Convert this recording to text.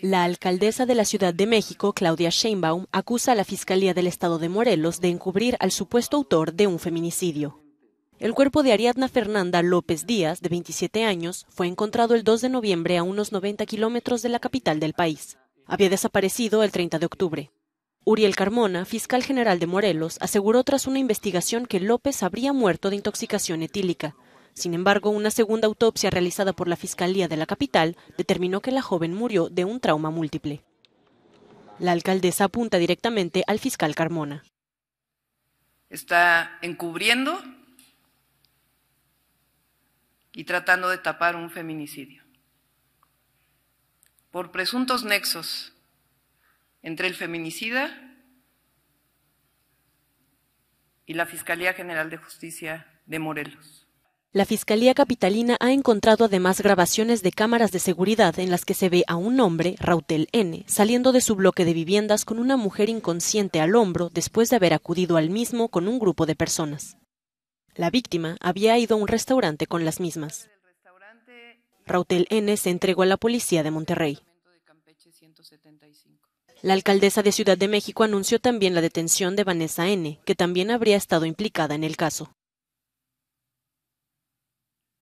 La alcaldesa de la Ciudad de México, Claudia Sheinbaum, acusa a la Fiscalía del Estado de Morelos de encubrir al supuesto autor de un feminicidio. El cuerpo de Ariadna Fernanda López Díaz, de 27 años, fue encontrado el 2 de noviembre a unos 90 kilómetros de la capital del país. Había desaparecido el 30 de octubre. Uriel Carmona, fiscal general de Morelos, aseguró tras una investigación que López habría muerto de intoxicación etílica, sin embargo, una segunda autopsia realizada por la Fiscalía de la capital determinó que la joven murió de un trauma múltiple. La alcaldesa apunta directamente al fiscal Carmona. Está encubriendo y tratando de tapar un feminicidio por presuntos nexos entre el feminicida y la Fiscalía General de Justicia de Morelos. La Fiscalía Capitalina ha encontrado además grabaciones de cámaras de seguridad en las que se ve a un hombre, Rautel N., saliendo de su bloque de viviendas con una mujer inconsciente al hombro después de haber acudido al mismo con un grupo de personas. La víctima había ido a un restaurante con las mismas. Rautel N. se entregó a la policía de Monterrey. La alcaldesa de Ciudad de México anunció también la detención de Vanessa N., que también habría estado implicada en el caso.